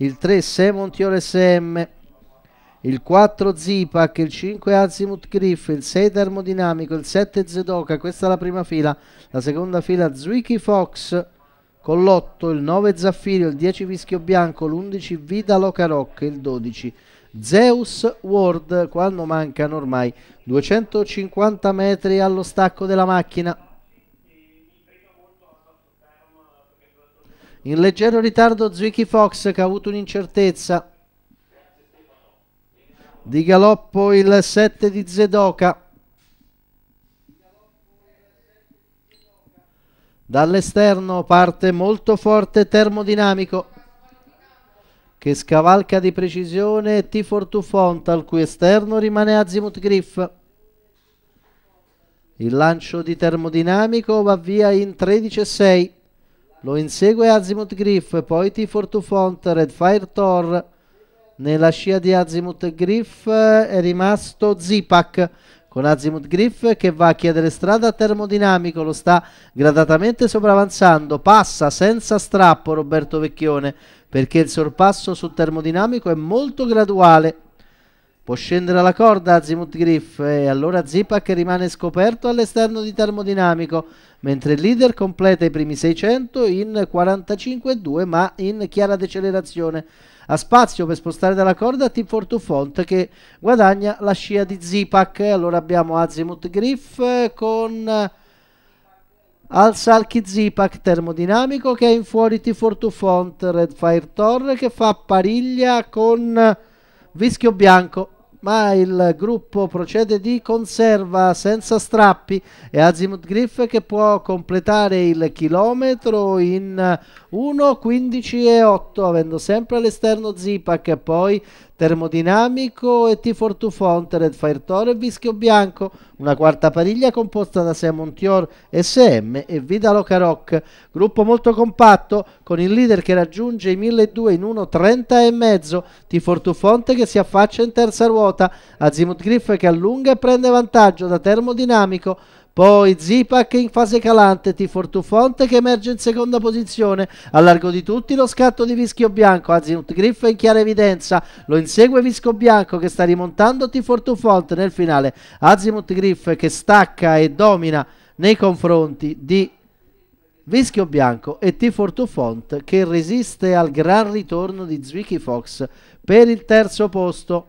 il 3 Semonti OSM, il 4 Zipac, il 5 Azimut Griff, il 6 Termodinamico, il 7 Zedoka, questa è la prima fila, la seconda fila Zwicky Fox con l'8, il 9 Zaffirio, il 10 Vischio Bianco, l'11 Vita Locaroc, il 12 Zeus World, quando mancano ormai 250 metri allo stacco della macchina. In leggero ritardo Zwicky Fox che ha avuto un'incertezza. Di galoppo il 7 di Zedoka. Dall'esterno parte molto forte termodinamico che scavalca di precisione T42 Font al cui esterno rimane Azimut Griff. Il lancio di termodinamico va via in 13,6. Lo insegue Azimuth Griff, poi T4 to Font, Red Fire Thor. Nella scia di Azimuth Griff eh, è rimasto Zipak con Azimuth Griff che va a chiedere strada a termodinamico, lo sta gradatamente sopravanzando, passa senza strappo Roberto Vecchione perché il sorpasso su termodinamico è molto graduale. Può scendere la corda Azimut Griff e allora Zipak rimane scoperto all'esterno di termodinamico, mentre il leader completa i primi 600 in 45,2 ma in chiara decelerazione. Ha spazio per spostare dalla corda T4 Font che guadagna la scia di Zipak. Allora abbiamo Azimut Griff con... Al Salki Zipak termodinamico che è in fuori T4 Font, Red Fire Torre che fa pariglia con Vischio Bianco ma il gruppo procede di conserva senza strappi e Azimuth Griff che può completare il chilometro in 1.15 e 8 avendo sempre all'esterno Zipak e poi termodinamico e T42 Fontered Fire Tore e Vischio Bianco, una quarta pariglia composta da Semontior SM e Vidalo Caroc, gruppo molto compatto con il leader che raggiunge i 1200 in 1.30 T42 Fonte che si affaccia in terza ruota, Azimut Griff che allunga e prende vantaggio da termodinamico, poi Zipak in fase calante, Tifortu Fonte che emerge in seconda posizione. A largo di tutti lo scatto di Vischio Bianco, Azinut Griff in chiara evidenza. Lo insegue Visco Bianco che sta rimontando Tifortu Fonte nel finale. Azimut Griff che stacca e domina nei confronti di Vischio Bianco e T42 Font che resiste al gran ritorno di Zwicky Fox per il terzo posto.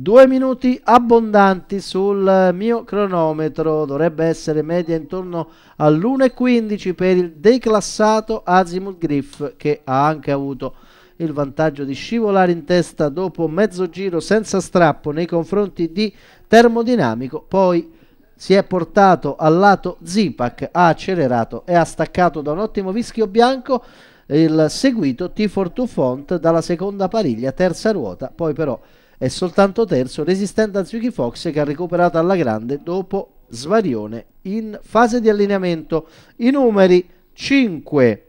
Due minuti abbondanti sul mio cronometro, dovrebbe essere media intorno all'1.15 per il declassato Azimuth Griff che ha anche avuto il vantaggio di scivolare in testa dopo mezzo giro senza strappo nei confronti di Termodinamico, poi si è portato al lato Zipak, ha accelerato e ha staccato da un ottimo vischio bianco il seguito T42 Font dalla seconda pariglia, terza ruota, poi però è soltanto terzo, resistente a Zuki Fox che ha recuperato alla grande dopo svarione in fase di allineamento. I numeri 5,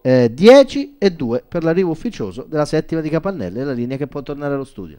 eh, 10 e 2 per l'arrivo ufficioso della settima di Capannelle, la linea che può tornare allo studio.